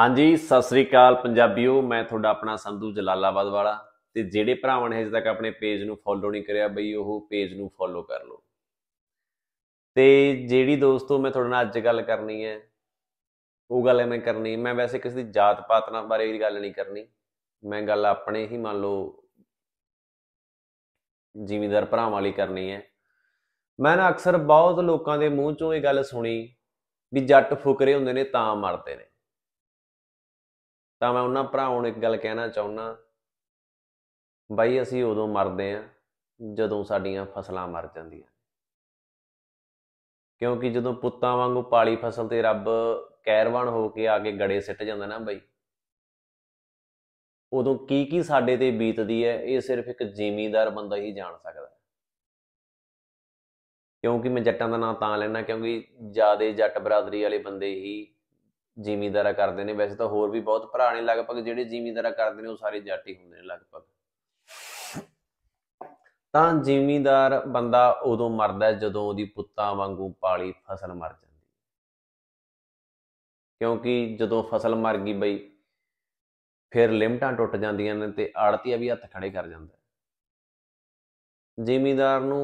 ਹਾਂਜੀ ਸਤਿ ਸ੍ਰੀ ਅਕਾਲ ਪੰਜਾਬੀਓ ਮੈਂ ਤੁਹਾਡਾ ਆਪਣਾ ਸੰਧੂ ਜਲਾਲਾਬਾਦ ਵਾਲਾ ਤੇ ਜਿਹੜੇ ਭਰਾਵਾਂ ਨੇ ਹਜੇ ਤੱਕ ਆਪਣੇ ਪੇਜ ਨੂੰ ਫੋਲੋ ਨਹੀਂ ਕਰਿਆ ਬਈ ਉਹ ਪੇਜ ਨੂੰ ਫੋਲੋ ਕਰ ਲਓ ਤੇ ਜਿਹੜੀ ਦੋਸਤੋ ਮੈਂ ਤੁਹਾਡੇ ਨਾਲ ਅੱਜ ਗੱਲ ਕਰਨੀ ਹੈ ਉਹ ਗੱਲ ਮੈਂ ਕਰਨੀ ਮੈਂ ਵੈਸੇ ਕਿਸੇ ਦੀ ਜਾਤ ਪਾਤ ਨਾਲ ਬਾਰੇ ਗੱਲ ਨਹੀਂ ਕਰਨੀ ਮੈਂ ਗੱਲ ਆਪਣੇ ਹੀ ਮੰਨ ਲਓ ਜ਼ਿਮੀਂਦਾਰ ਭਰਾਵਾਂ ਵਾਲੀ ਕਰਨੀ ਹੈ ਮੈਂ ਨਾ ਅਕਸਰ ਬਹੁਤ ਲੋਕਾਂ ਦੇ ਮੂੰਹ ਚੋਂ ਇਹ ਗੱਲ ਸੁਣੀ ਵੀ ਜੱਟ ਫੁਕਰੇ ਹੁੰਦੇ ਨੇ ਤਾਂ ਮਰਦੇ ਨੇ ਤਾਂ ਮੈਂ ਉਹਨਾਂ ਭਰਾਵਾਂ ਨੂੰ ਇੱਕ ਗੱਲ ਕਹਿਣਾ ਚਾਹੁੰਦਾ ਬਾਈ ਅਸੀਂ ਉਦੋਂ ਮਰਦੇ ਆ ਜਦੋਂ ਸਾਡੀਆਂ ਫਸਲਾਂ ਮਰ ਜਾਂਦੀਆਂ ਕਿਉਂਕਿ ਜਦੋਂ ਪੁੱਤਾਂ ਵਾਂਗੂ ਪਾਲੀ ਫਸਲ ਤੇ ਰੱਬ ਕੈਰਵਾਨ ਹੋ ਕੇ ਆ ਕੇ ਗੜੇ ਸਿੱਟ ਜਾਂਦਾ ਨਾ ਬਾਈ ਉਦੋਂ ਕੀ ਕੀ ਸਾਡੇ ਤੇ ਬੀਤਦੀ ਹੈ ਇਹ ਸਿਰਫ ਇੱਕ ਜ਼ਿਮੀਂਦਾਰ ਬੰਦਾ ਹੀ ਜਾਣ ਸਕਦਾ ਕਿਉਂਕਿ ਮੈਂ ਜੱਟਾਂ ਦਾ ਨਾਂ ਤਾਂ ਲੈਣਾ ਕਿਉਂਕਿ ਜਿਆਦੇ ਜੱਟ ਬਰਾਦਰੀ ਵਾਲੇ ਬੰਦੇ ਹੀ ਜ਼ਿਮੀਦਾਰਾ ਕਰਦੇ ਨੇ ਵੈਸੇ ਤਾਂ ਹੋਰ ਵੀ ਬਹੁਤ ਭਰਾ ਨੇ ਲਗਭਗ ਜਿਹੜੇ ਜ਼ਿਮੀਦਾਰਾ ਕਰਦੇ ਨੇ ਉਹ ਸਾਰੇ ਜਾਟੀ ਹੁੰਦੇ ਨੇ ਲਗਭਗ ਤਾਂ ਜ਼ਿਮੀਦਾਰ ਬੰਦਾ ਉਦੋਂ ਮਰਦਾ ਜਦੋਂ ਉਹਦੀ ਪੁੱਤਾਂ ਵਾਂਗੂ ਪਾਲੀ ਫਸਲ ਮਰ ਜਾਂਦੀ ਕਿਉਂਕਿ ਜਦੋਂ ਫਸਲ ਮਰ ਗਈ ਬਈ ਫਿਰ ਲਿਮਟਾਂ ਟੁੱਟ ਜਾਂਦੀਆਂ ਨੇ ਤੇ ਆੜਤੀਆ ਵੀ ਹੱਥ ਖੜੇ ਕਰ ਜਾਂਦਾ ਜ਼ਿਮੀਦਾਰ ਨੂੰ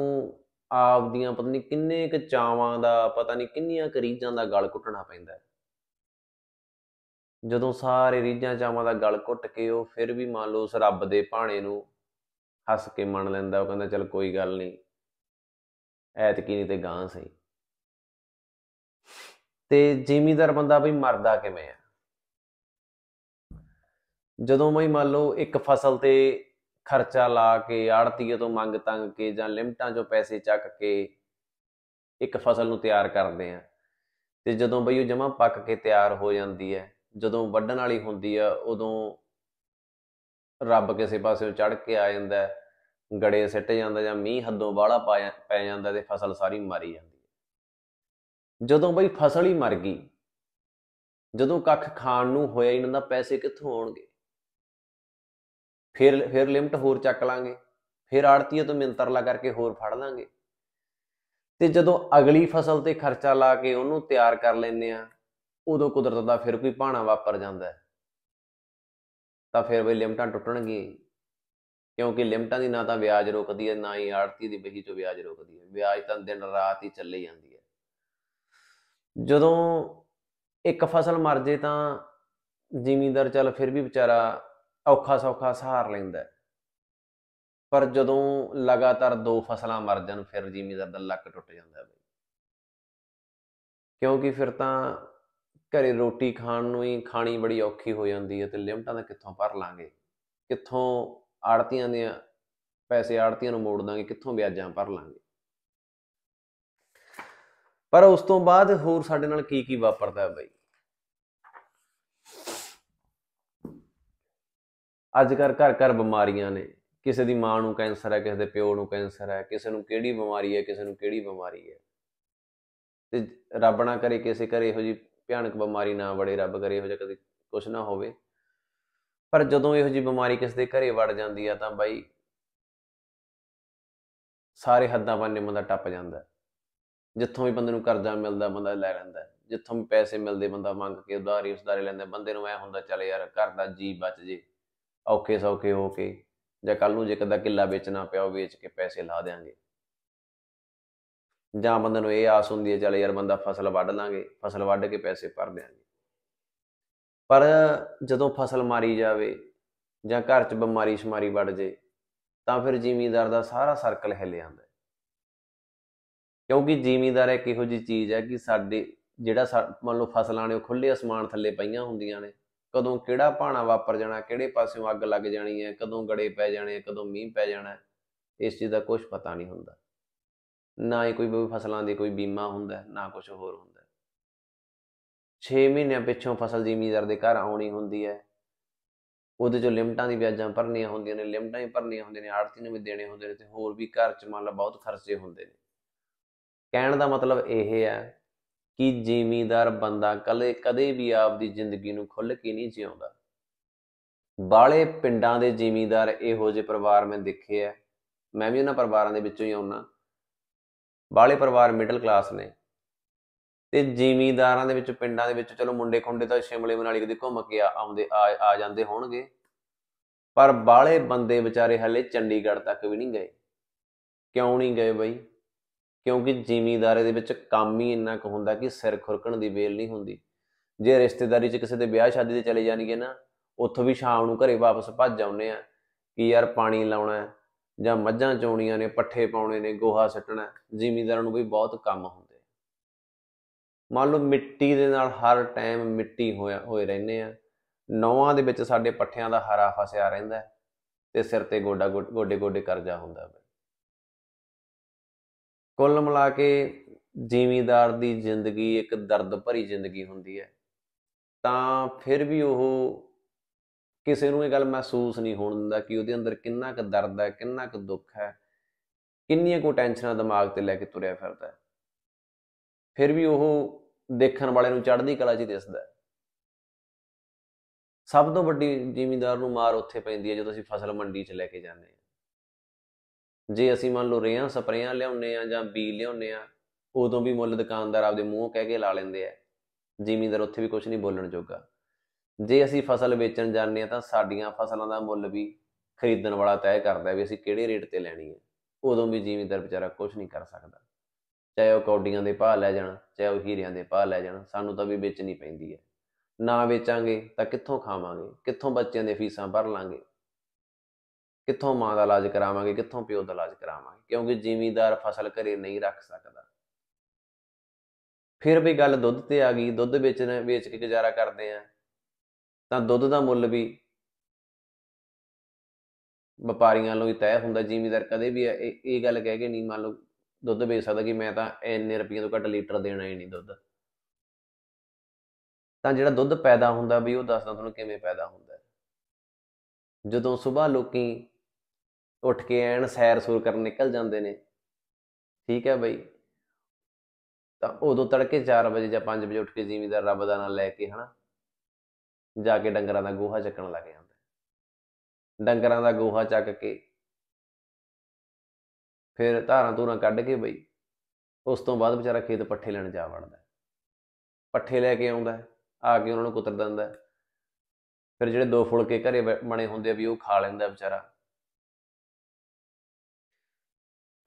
ਆਪ ਦੀਆਂ ਪਤਨੀ ਕਿੰਨੇ ਕ ਚਾਵਾਂ ਦਾ ਪਤਾ ਨਹੀਂ ਕਿੰਨੀਆਂ ਕਰੀਜ਼ਾਂ ਦਾ ਗਲ ਕੁੱਟਣਾ ਪੈਂਦਾ ਹੈ ਜਦੋਂ ਸਾਰੇ ਰੀਝਾਂ ਚਾਵਾਂ ਦਾ ਗਲ ਘੁੱਟ ਕੇ ਉਹ ਫਿਰ ਵੀ ਮੰਨ ਲਓ ਉਸ ਰੱਬ ਦੇ ਭਾਣੇ ਨੂੰ ਹੱਸ ਕੇ ਮੰਨ ਲੈਂਦਾ ਉਹ ਕਹਿੰਦਾ ਚਲ ਕੋਈ ਗੱਲ ਨਹੀਂ ਐਤ ਕੀ ਨਹੀਂ ਤੇ ਗਾਂ ਸਹੀ ਤੇ ਜ਼ਿਮੀਦਾਰ ਬੰਦਾ ਵੀ ਮਰਦਾ ਕਿਵੇਂ ਆ ਜਦੋਂ ਮੈਂ ਮੰਨ ਲਓ ਇੱਕ ਫਸਲ ਤੇ ਖਰਚਾ ਲਾ ਕੇ ਆੜਤੀਏ ਤੋਂ ਮੰਗ ਤੰਗ ਕੇ ਜਾਂ ਲਿਮਟਾਂ 'ਚੋਂ ਪੈਸੇ ਚੱਕ ਕੇ ਇੱਕ ਫਸਲ ਨੂੰ ਤਿਆਰ ਕਰਦੇ ਆ ਤੇ ਜਦੋਂ ਬਈ ਉਹ ਜਮਾ ਪੱਕ ਕੇ ਤਿਆਰ ਹੋ ਜਾਂਦੀ ਹੈ ਜਦੋਂ ਵੱਢਣ ਵਾਲੀ ਹੁੰਦੀ ਆ ਉਦੋਂ ਰੱਬ ਕਿਸੇ ਪਾਸਿਓਂ ਚੜ ਕੇ ਆ ਜਾਂਦਾ ਗੜੇ ਸਿੱਟ ਜਾਂਦਾ ਜਾਂ ਮੀਂਹ ਹੱਦੋਂ ਬਾਹਲਾ ਪੈ ਜਾਂਦਾ ਤੇ ਫਸਲ ਸਾਰੀ ਮਾਰੀ ਜਾਂਦੀ ਹੈ ਜਦੋਂ ਬਈ ਫਸਲ ਹੀ ਮਰ ਗਈ ਜਦੋਂ ਕੱਖ ਖਾਣ ਨੂੰ ਹੋਇਆ ਇਹਨਾਂ ਦਾ ਪੈਸੇ ਕਿੱਥੋਂ ਆਉਣਗੇ ਫਿਰ ਫਿਰ ਲਿਮਟ ਹੋਰ ਚੱਕ ਲਾਂਗੇ ਫਿਰ ਆੜਤੀਆਂ ਤੋਂ ਮਿੰਤਰਲਾ ਕਰਕੇ ਹੋਰ ਫੜ ਲਾਂਗੇ ਤੇ ਜਦੋਂ ਅਗਲੀ ਫਸਲ ਤੇ ਖਰਚਾ ਲਾ ਕੇ ਉਹਨੂੰ ਤਿਆਰ ਕਰ ਲੈਨੇ ਆ ਉਦੋਂ ਕੁਦਰਤ ਦਾ ਫਿਰ ਕੋਈ ਪਾਣਾ ਵਾਪਰ ਜਾਂਦਾ ਹੈ ਤਾਂ ਫਿਰ ਵੀ ਲਿਮਟਾਂ ਟੁੱਟਣਗੀਆਂ ਕਿਉਂਕਿ ਲਿਮਟਾਂ ਦੀ ਨਾ ਤਾਂ ਵਿਆਜ ਰੁਕਦੀ ਹੈ ਨਾ ਹੀ ਆੜਤੀ ਦੀ ਬਹੀ ਚੋਂ ਵਿਆਜ ਰੁਕਦੀ ਹੈ ਵਿਆਜ ਤਾਂ ਦਿਨ ਰਾਤ ਹੀ ਚੱਲੇ ਜਾਂਦੀ ਹੈ ਜਦੋਂ ਇੱਕ ਫਸਲ ਮਰ ਜੇ ਤਾਂ ਜ਼ਿਮੀਂਦਾਰ ਚੱਲ ਫਿਰ ਵੀ ਵਿਚਾਰਾ ਔਖਾ ਸੌਖਾ ਸਹਾਰ ਲੈਂਦਾ ਪਰ ਜਦੋਂ ਲਗਾਤਾਰ ਦੋ ਫਸਲਾਂ ਮਰ ਜਾਣ ਫਿਰ ਜ਼ਿਮੀਂਦਾਰ ਦਾ ਲੱਕ ਟੁੱਟ ਜਾਂਦਾ ਹੈ ਕਿਉਂਕਿ ਫਿਰ ਤਾਂ ਘਰੇ ਰੋਟੀ ਖਾਣ ਨੂੰ ਹੀ ਖਾਣੀ ਬੜੀ ਔਖੀ ਹੋ ਜਾਂਦੀ ਹੈ ਤੇ ਲਿਮਟਾਂ ਦਾ ਕਿੱਥੋਂ ਭਰ ਲਾਂਗੇ ਕਿੱਥੋਂ ਆੜਤੀਆਂ ਦੇ ਪੈਸੇ ਆੜਤੀਆਂ ਨੂੰ ਮੋੜ ਦਾਂਗੇ ਕਿੱਥੋਂ ਵਿਆਜਾਂ ਭਰ ਲਾਂਗੇ ਪਰ ਉਸ ਤੋਂ ਬਾਅਦ ਹੋਰ ਸਾਡੇ ਨਾਲ ਕੀ ਕੀ ਵਾਪਰਦਾ ਹੈ ਬਈ ਅੱਜ ਕੱਲ ਘਰ ਘਰ ਬਿਮਾਰੀਆਂ ਨੇ ਕਿਸੇ ਦੀ ਮਾਂ ਨੂੰ ਕੈਂਸਰ ਹੈ ਕਿਸੇ ਦੇ ਪਿਓ ਨੂੰ ਕੈਂਸਰ ਹੈ ਕਿਸੇ ਨੂੰ ਕਿਹੜੀ ਬਿਮਾਰੀ ਹੈ ਕਿਸੇ ਨੂੰ ਕਿਹੜੀ ਬਿਮਾਰੀ ਹੈ ਤੇ ਰੱਬ ਨਾ ਕਰੇ ਕਿਸੇ ਘਰੇ ਇਹੋ ਜੀ ਭਿਆਨਕ ਬਿਮਾਰੀ ਨਾ ਵੜੇ ਰੱਬ ਕਰੇ ਹੋ ਜਾ ਕਦੇ ਕੁਛ ਨਾ ਹੋਵੇ ਪਰ ਜਦੋਂ ਇਹੋ ਜੀ ਬਿਮਾਰੀ ਕਿਸ ਦੇ ਘਰੇ ਵੜ ਜਾਂਦੀ ਆ ਤਾਂ ਬਾਈ ਸਾਰੇ ਹੱਦਾਂ ਬੰਨੇ ਬੰਦਾ ਟੱਪ ਜਾਂਦਾ ਜਿੱਥੋਂ ਵੀ ਬੰਦੇ ਨੂੰ ਕਰਜ਼ਾ ਮਿਲਦਾ ਬੰਦਾ ਲੈ ਲੈਂਦਾ ਜਿੱਥੋਂ ਵੀ ਪੈਸੇ ਮਿਲਦੇ ਬੰਦਾ ਮੰਗ ਕੇ ਉਧਾਰੀ ਉਸਦਾਰੇ ਲੈਂਦਾ ਬੰਦੇ ਨੂੰ ਐ ਹੁੰਦਾ ਚੱਲ ਯਾਰ ਘਰ ਦਾ ਜੀ ਬਚ ਜੇ ਔਖੇ ਸੌਕੇ ਹੋ ਕੇ ਜਾਂ ਕੱਲ ਨੂੰ ਜੇ ਕਦਾ ਕਿੱਲਾ ਵੇਚਣਾ ਪਿਆ ਉਹ ਵੇਚ ਕੇ ਪੈਸੇ ਲਾ ਦੇਾਂਗੇ ਜਾਂ ਬੰਦੇ ਨੂੰ ਇਹ ਆਸ ਹੁੰਦੀ ਹੈ ਚਲ ਯਾਰ ਬੰਦਾ ਫਸਲ ਵੱਢ ਲਾਂਗੇ ਫਸਲ ਵੱਢ ਕੇ ਪੈਸੇ ਭਰ ਦੇਾਂਗੇ ਪਰ ਜਦੋਂ ਫਸਲ ਮਾਰੀ ਜਾਵੇ ਜਾਂ ਘਰ 'ਚ ਬਿਮਾਰੀ ਸ਼ਮਾਰੀ ਵੱਢ ਜੇ ਤਾਂ ਫਿਰ ਜ਼ਿਮੀਂਦਾਰ ਦਾ ਸਾਰਾ ਸਰਕਲ ਹਿੱਲ ਜਾਂਦਾ ਕਿਉਂਕਿ ਜ਼ਿਮੀਂਦਾਰ ਇੱਕ ਇਹੋ ਜੀ ਚੀਜ਼ ਹੈ ਕਿ ਸਾਡੇ ਜਿਹੜਾ ਮੰਨ ਲਓ ਫਸਲਾਂ ਨੇ ਉਹ ਖੁੱਲੇ ਅਸਮਾਨ ਥੱਲੇ ਪਈਆਂ ਹੁੰਦੀਆਂ ਨੇ ਕਦੋਂ ਕਿਹੜਾ ਪਾਣਾ ਵਾਪਰ ਜਾਣਾ ਕਿਹੜੇ ਪਾਸਿਓਂ ਅੱਗ ਲੱਗ ਜਾਣੀ ਹੈ ਕਦੋਂ ਗੜੇ ਪੈ ਜਾਣੇ ਕਦੋਂ ਮੀਂਹ ਪੈ ਜਾਣਾ ਇਸ ਚੀਜ਼ ਦਾ ਕੁਝ ਪਤਾ ਨਹੀਂ ਹੁੰਦਾ ਨਾ ਹੀ ਕੋਈ ਫਸਲਾਂ ਦੀ ਕੋਈ ਬੀਮਾ ਹੁੰਦਾ ਨਾ ਕੁਝ ਹੋਰ ਹੁੰਦਾ 6 ਮਹੀਨੇ ਪਿੱਛੋਂ ਫਸਲ ਜ਼ਿਮੀਦਾਰ ਦੇ ਘਰ ਆਉਣੀ ਹੁੰਦੀ ਹੈ ਉਹਦੇ ਚੋਂ ਲਿਮਟਾਂ ਦੀ ਵਿਆਜਾਂ ਭਰਨੀਆਂ ਹੁੰਦੀਆਂ ਨੇ ਲਿਮਟਾਂ ਹੀ ਭਰਨੀਆਂ ਹੁੰਦੀਆਂ ਨੇ ਆੜਤੀ ਨੂੰ ਵੀ ਦੇਣੇ ਹੁੰਦੇ ਨੇ ਤੇ ਹੋਰ ਵੀ ਘਰ 'ਚ ਮੰਨ ਲਾ ਬਹੁਤ ਖਰਚੇ ਹੁੰਦੇ ਨੇ ਕਹਿਣ ਦਾ ਮਤਲਬ ਇਹ ਹੈ ਕਿ ਜ਼ਿਮੀਦਾਰ ਬੰਦਾ ਕਦੇ ਕਦੇ ਵੀ ਆਪਦੀ ਜ਼ਿੰਦਗੀ ਨੂੰ ਖੁੱਲ੍ਹ ਕੇ ਨਹੀਂ ਜਿਉਂਦਾ ਬਾਲੇ ਪਿੰਡਾਂ ਦੇ ਜ਼ਿਮੀਦਾਰ ਇਹੋ ਜਿਹੇ ਪਰਿਵਾਰ ਮੈਂ ਦੇਖੇ ਆ ਮੈਂ ਵੀ ਉਹਨਾਂ ਪਰਿਵਾਰਾਂ ਦੇ ਵਿੱਚੋਂ ਹੀ ਆਉਣਾ ਬਾਲੇ ਪਰਿਵਾਰ ਮਿਡਲ ਕਲਾਸ ਨੇ ਤੇ ਜ਼ਿਮੀਂਦਾਰਾਂ ਦੇ ਵਿੱਚ ਪਿੰਡਾਂ ਦੇ ਵਿੱਚ ਚਲੋ ਮੁੰਡੇ ਖੁੰਡੇ ਤਾਂ ਸ਼ਿਮਲੇ ਮਨਾਲੀ ਕਦੇ ਘੁੰਮ ਕੇ ਆਉਂਦੇ ਆ ਜਾਂਦੇ ਹੋਣਗੇ ਪਰ ਬਾਲੇ ਬੰਦੇ ਵਿਚਾਰੇ ਹਲੇ ਚੰਡੀਗੜ੍ਹ ਤੱਕ ਵੀ ਨਹੀਂ ਗਏ ਕਿਉਂ ਨਹੀਂ ਗਏ ਬਈ ਕਿਉਂਕਿ ਜ਼ਿਮੀਂਦਾਰੇ ਦੇ ਵਿੱਚ ਕੰਮ ਹੀ ਇੰਨਾ ਕੁ ਹੁੰਦਾ ਕਿ ਸਿਰ ਖੁਰਕਣ ਦੀ ਵੇਲ ਨਹੀਂ ਹੁੰਦੀ ਜੇ ਰਿਸ਼ਤੇਦਾਰੀ 'ਚ ਕਿਸੇ ਦੇ ਵਿਆਹ ਸ਼ਾਦੀ ਤੇ ਚਲੇ ਜਾਣਗੇ ਨਾ ਉੱਥੋਂ ਵੀ ਸ਼ਾਮ ਨੂੰ ਘਰੇ ਵਾਪਸ ਭੱਜ ਆਉਨੇ ਆ ਕਿ ਯਾਰ ਪਾਣੀ ਲਾਉਣਾ ਹੈ ਜਾਂ ਮੱਝਾਂ ਚੋਣੀਆਂ ਨੇ ਪੱਠੇ ਪਾਉਣੇ ਨੇ ਗੋਹਾ ਸੱਟਣਾ ਜ਼ਿਮੀਂਦਾਰਾਂ ਨੂੰ ਵੀ ਬਹੁਤ ਕੰਮ ਹੁੰਦੇ ਮੰਨ ਲਓ ਮਿੱਟੀ ਦੇ ਨਾਲ ਹਰ ਟਾਈਮ ਮਿੱਟੀ ਹੋਇਆ ਹੋਏ ਰਹਿੰਦੇ ਆ ਨੌਵਾਂ ਦੇ ਵਿੱਚ ਸਾਡੇ ਪੱਠਿਆਂ ਦਾ ਹਰਾ ਫਸਿਆ ਰਹਿੰਦਾ ਤੇ ਸਿਰ ਤੇ ਗੋਡਾ ਗੋਡੇ ਗੋਡੇ ਕਰਜ਼ਾ ਹੁੰਦਾ ਕੁੱਲ ਮਿਲਾ ਕੇ ਜ਼ਿਮੀਂਦਾਰ ਦੀ ਜ਼ਿੰਦਗੀ ਇੱਕ ਦਰਦ ਭਰੀ ਜ਼ਿੰਦਗੀ ਹੁੰਦੀ ਹੈ ਤਾਂ ਫਿਰ ਵੀ ਉਹ ਕਿਸੇ ਨੂੰ ਇਹ ਗੱਲ ਮਹਿਸੂਸ ਨਹੀਂ ਹੋਣ ਦਿੰਦਾ ਕਿ ਉਹਦੇ ਅੰਦਰ ਕਿੰਨਾ ਕੁ ਦਰਦ ਹੈ ਕਿੰਨਾ ਕੁ ਦੁੱਖ ਹੈ ਕਿੰਨੀਆਂ ਕੋ ਟੈਨਸ਼ਨਾਂ ਦਿਮਾਗ ਤੇ ਲੈ ਕੇ ਤੁਰਿਆ ਫਿਰਦਾ ਹੈ ਫਿਰ ਵੀ ਉਹ ਦੇਖਣ ਵਾਲੇ ਨੂੰ ਚੜ੍ਹਦੀ ਕਲਾ ਜੀ ਦਿਸਦਾ ਸਭ ਤੋਂ ਵੱਡੀ ਜ਼ਿਮੀਂਦਾਰ ਨੂੰ ਮਾਰ ਉੱਥੇ ਪੈਂਦੀ ਹੈ ਜਦੋਂ ਅਸੀਂ ਫਸਲ ਮੰਡੀ 'ਚ ਲੈ ਕੇ ਜਾਂਦੇ ਹਾਂ ਜੇ ਅਸੀਂ ਮੰਨ ਲਓ ਰੇਹਾਂ ਸਪਰੇਆਂ ਲਿਆਉਨੇ ਆ ਜਾਂ ਬੀ ਲਿਆਉਨੇ ਆ ਉਦੋਂ ਵੀ ਮੁੱਲ ਦੁਕਾਨਦਾਰ ਆਪਦੇ ਮੂੰਹ ਕਹਿ ਕੇ ਲਾ ਲੈਂਦੇ ਆ ਜ਼ਿਮੀਂਦਾਰ ਉੱਥੇ ਵੀ ਕੁਝ ਨਹੀਂ ਬੋਲਣ ਜੋਗਾ ਜੇ ਅਸੀਂ ਫਸਲ ਵੇਚਣ ਜਾਂਦੇ ਆ ਤਾਂ ਸਾਡੀਆਂ ਫਸਲਾਂ ਦਾ ਮੁੱਲ ਵੀ ਖਰੀਦਣ ਵਾਲਾ ਤੈਅ ਕਰਦਾ ਵੀ ਅਸੀਂ ਕਿਹੜੇ ਰੇਟ ਤੇ ਲੈਣੀ ਹੈ ਉਦੋਂ ਵੀ ਜ਼ਿਮੀਂਦਾਰ ਵਿਚਾਰਾ ਕੁਝ ਨਹੀਂ ਕਰ ਸਕਦਾ ਚਾਹੇ ਉਹ ਕੌਡੀਆਂ ਦੇ ਭਾਅ ਲੈ ਜਾਣ ਚਾਹੇ ਉਹ ਹੀਰਿਆਂ ਦੇ ਭਾਅ ਲੈ ਜਾਣ ਸਾਨੂੰ ਤਾਂ ਵੀ ਵੇਚਣੀ ਪੈਂਦੀ ਹੈ ਨਾ ਵੇਚਾਂਗੇ ਤਾਂ ਕਿੱਥੋਂ ਖਾਵਾਂਗੇ ਕਿੱਥੋਂ ਬੱਚਿਆਂ ਦੇ ਫੀਸਾਂ ਭਰ ਲਾਂਗੇ ਕਿੱਥੋਂ ਮਾਂ ਦਾ ਇਲਾਜ ਕਰਾਵਾਂਗੇ ਕਿੱਥੋਂ ਪਿਓ ਦਾ ਇਲਾਜ ਕਰਾਵਾਂਗੇ ਕਿਉਂਕਿ ਜ਼ਿਮੀਂਦਾਰ ਫਸਲ ਘਰੇ ਨਹੀਂ ਰੱਖ ਸਕਦਾ ਫਿਰ ਵੀ ਗੱਲ ਦੁੱਧ ਤੇ ਆ ਗਈ ਦੁੱਧ ਵੇਚਣ ਵੇਚ ਕੇ ਗੁਜ਼ਾਰਾ ਕਰਦੇ ਆ ਤਾਂ ਦੁੱਧ ਦਾ ਮੁੱਲ ਵੀ ਵਪਾਰੀਆਂ ਲਈ ਤੈਅ ਹੁੰਦਾ ਜ਼ਿਮੀਦਾਰ ਕਦੇ ਵੀ ਇਹ ਗੱਲ ਕਹਿ ਕੇ ਨਹੀਂ ਮੰਨ ਲਓ ਦੁੱਧ ਵੇਚ ਸਕਦਾ ਕਿ ਮੈਂ ਤਾਂ ਇੰਨੇ ਰੁਪਏ ਤੋਂ ਘੱਟ ਲੀਟਰ ਦੇਣਾ ਹੀ ਨਹੀਂ ਦੁੱਧ ਤਾਂ ਜਿਹੜਾ ਦੁੱਧ ਪੈਦਾ ਹੁੰਦਾ ਵੀ ਉਹ ਦੱਸਦਾ ਤੁਹਾਨੂੰ ਕਿਵੇਂ ਪੈਦਾ ਹੁੰਦਾ ਜਦੋਂ ਸਵੇਰ ਲੋਕੀ ਉੱਠ ਕੇ ਐਨ ਸੈਰ ਸੂਰ ਕਰਨ ਨਿਕਲ ਜਾਂਦੇ ਨੇ ਠੀਕ ਹੈ ਬਈ ਤਾਂ ਉਦੋਂ ਤੜਕੇ 4 ਵਜੇ ਜਾਂ 5 ਵਜੇ ਉੱਠ ਕੇ ਜ਼ਿਮੀਦਾਰ ਰੱਬ ਦਾ ਨਾਮ ਲੈ ਕੇ ਹਨਾ ਜਾ ਕੇ ਡੰਗਰਾਂ ਦਾ ਗੋਹਾ ਚੱਕਣ ਲੱਗ ਜਾਂਦਾ ਡੰਗਰਾਂ ਦਾ ਗੋਹਾ ਚੱਕ ਕੇ ਫਿਰ ਧਾਰਾਂ ਤੂਰਾਂ ਕੱਢ ਕੇ ਬਈ ਉਸ ਤੋਂ ਬਾਅਦ ਵਿਚਾਰਾ ਖੇਤ ਪੱਠੇ ਲੈਣ ਜਾ ਵੜਦਾ ਪੱਠੇ ਲੈ ਕੇ ਆਉਂਦਾ ਆ ਕੇ ਉਹਨਾਂ ਨੂੰ ਕੁੱਤਰ ਦਿੰਦਾ ਫਿਰ ਜਿਹੜੇ ਦੋ ਫੁਲਕੇ ਘਰੇ ਬਣੇ ਹੁੰਦੇ ਆ ਵੀ ਉਹ ਖਾ ਲੈਂਦਾ ਵਿਚਾਰਾ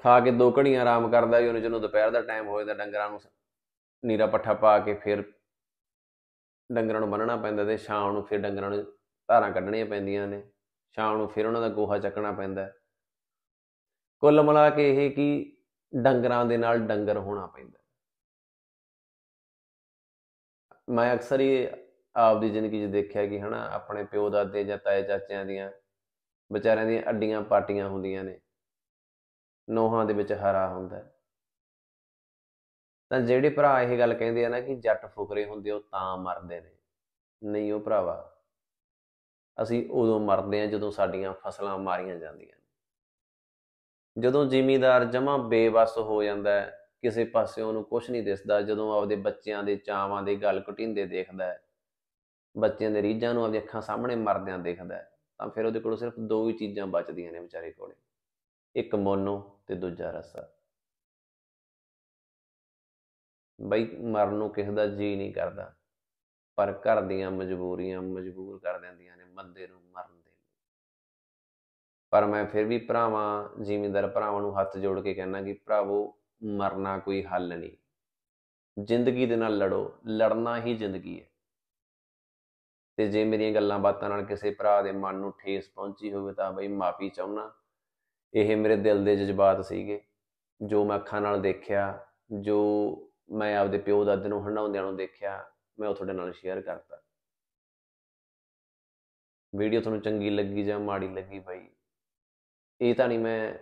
ਖਾ ਕੇ ਦੋ ਘੜੀਆਂ ਆਰਾਮ ਕਰਦਾ ਜੀ ਜਦੋਂ ਦੁਪਹਿਰ ਦਾ ਟਾਈਮ ਹੋਏ ਤਾਂ ਡੰਗਰਾਂ ਨੂੰ ਨੀਰਾ ਪੱਠਾ ਪਾ ਕੇ ਫਿਰ ਡੰਗਰਾਂ ਨੂੰ ਬੰਨਣਾ ਪੈਂਦਾ ਤੇ ਸ਼ਾਮ ਨੂੰ ਫਿਰ ਡੰਗਰਾਂ ਨੂੰ ਧਾਰਾਂ ਕੱਢਣੀਆਂ ਪੈਂਦੀਆਂ ਨੇ ਸ਼ਾਮ ਨੂੰ ਫਿਰ ਉਹਨਾਂ ਦਾ ਗੋਹਾ ਚੱਕਣਾ ਪੈਂਦਾ ਕੁੱਲ ਮਿਲਾ ਕੇ ਇਹ ਕੀ ਡੰਗਰਾਂ ਦੇ ਨਾਲ ਡੰਗਰ ਹੋਣਾ ਪੈਂਦਾ ਮੈਂ ਅਕਸਰ ਹੀ ਆਪਦੀ ਜ਼ਿੰਦਗੀ 'ਚ ਦੇਖਿਆ ਕਿ ਹਨਾ ਆਪਣੇ ਪਿਓ ਦਾਦੇ ਜਾਂ ਤਾਏ ਚਾਚਿਆਂ ਦੀਆਂ ਵਿਚਾਰਿਆਂ ਦੀਆਂ ਅੱਡੀਆਂ ਪਾਟੀਆਂ ਹੁੰਦੀਆਂ ਨੇ ਨੋਹਾਂ ਦੇ ਵਿੱਚ ਹਰਾ ਹੁੰਦਾ ਤਾਂ ਜਿਹੜੇ ਭਰਾ ਇਹ ਗੱਲ ਕਹਿੰਦੇ ਆ ਨਾ ਕਿ ਜੱਟ ਫੁਕਰੇ ਹੁੰਦੇ ਉਹ ਤਾਂ ਮਰਦੇ ਨੇ ਨਹੀਂ ਉਹ ਭਰਾਵਾ ਅਸੀਂ ਉਦੋਂ ਮਰਦੇ ਆ ਜਦੋਂ ਸਾਡੀਆਂ ਫਸਲਾਂ ਮਾਰੀਆਂ ਜਾਂਦੀਆਂ ਜਦੋਂ ਜ਼ਿਮੀਦਾਰ ਜਮਾ ਬੇਵਸ ਹੋ ਜਾਂਦਾ ਕਿਸੇ ਪਾਸੇ ਉਹਨੂੰ ਕੁਝ ਨਹੀਂ ਦਿਸਦਾ ਜਦੋਂ ਆਪਦੇ ਬੱਚਿਆਂ ਦੇ ਚਾਵਾਂ ਦੇ ਗੱਲ ਘਟਿੰਦੇ ਦੇਖਦਾ ਬੱਚਿਆਂ ਦੇ ਰੀਝਾਂ ਨੂੰ ਆਪਣੀ ਅੱਖਾਂ ਸਾਹਮਣੇ ਮਰਦਿਆਂ ਦੇਖਦਾ ਤਾਂ ਫਿਰ ਉਹਦੇ ਕੋਲ ਸਿਰਫ ਦੋ ਹੀ ਚੀਜ਼ਾਂ ਬਚਦੀਆਂ ਨੇ ਵਿਚਾਰੇ ਕੋਲੇ ਇੱਕ ਮੋਨੋ ਤੇ ਦੂਜਾ ਰਸਾ ਬਈ ਮਰਨ ਨੂੰ ਕਿਸੇ ਦਾ ਜੀ ਨਹੀਂ ਕਰਦਾ ਪਰ ਘਰ ਦੀਆਂ ਮਜਬੂਰੀਆਂ ਮਜਬੂਰ ਕਰ ਦਿੰਦੀਆਂ ਨੇ ਬੰਦੇ ਨੂੰ ਮਰਨ ਦੇ ਲਈ ਪਰ ਮੈਂ ਫਿਰ ਵੀ ਭਰਾਵਾਂ ਜ਼ਿਮੀਂਦਾਰ ਭਰਾਵਾਂ ਨੂੰ ਹੱਥ ਜੋੜ ਕੇ ਕਹਿਣਾ ਕਿ ਭਰਾਵੋ ਮਰਨਾ ਕੋਈ ਹੱਲ ਨਹੀਂ ਜ਼ਿੰਦਗੀ ਦੇ ਨਾਲ ਲੜੋ ਲੜਨਾ ਹੀ ਜ਼ਿੰਦਗੀ ਹੈ ਤੇ ਜੇ ਮੇਰੀਆਂ ਗੱਲਾਂ ਬਾਤਾਂ ਨਾਲ ਕਿਸੇ ਭਰਾ ਦੇ ਮਨ ਨੂੰ ਠੇਸ ਪਹੁੰਚੀ ਹੋਵੇ ਤਾਂ ਬਈ ਮਾਫੀ ਚਾਹੁੰਨਾ ਇਹ ਮੇਰੇ ਦਿਲ ਦੇ ਜਜ਼ਬਾਤ ਸੀਗੇ ਜੋ ਮੈਂ ਅੱਖਾਂ ਨਾਲ ਦੇਖਿਆ ਜੋ ਮੈਂ ਆਪਦੇ ਪਿਓ ਦਾਦੇ ਨੂੰ ਹੰਡਾਉਂਦੇ ਨੂੰ ਦੇਖਿਆ ਮੈਂ ਉਹ ਤੁਹਾਡੇ ਨਾਲ ਸ਼ੇਅਰ ਕਰਤਾ ਵੀਡੀਓ ਤੁਹਾਨੂੰ ਚੰਗੀ ਲੱਗੀ ਜਾਂ ਮਾੜੀ ਲੱਗੀ ਭਾਈ ਇਹ ਤਾਂ ਨਹੀਂ ਮੈਂ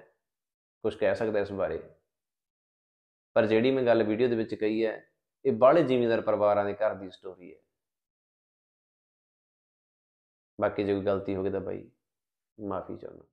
ਕੁਝ ਕਹਿ ਸਕਦਾ ਇਸ ਬਾਰੇ ਪਰ ਜਿਹੜੀ ਮੈਂ ਗੱਲ ਵੀਡੀਓ ਦੇ ਵਿੱਚ ਕਹੀ ਹੈ ਇਹ ਬਾਲੇ ਜ਼ਿਮੀਂਦਾਰ ਪਰਿਵਾਰਾਂ ਦੇ ਘਰ ਦੀ ਸਟੋਰੀ ਹੈ ਬਾਕੀ ਜੇ ਕੋਈ ਗਲਤੀ ਹੋ ਗਈ ਤਾਂ ਭਾਈ ਮਾਫੀ ਚਾਹੁੰਦਾ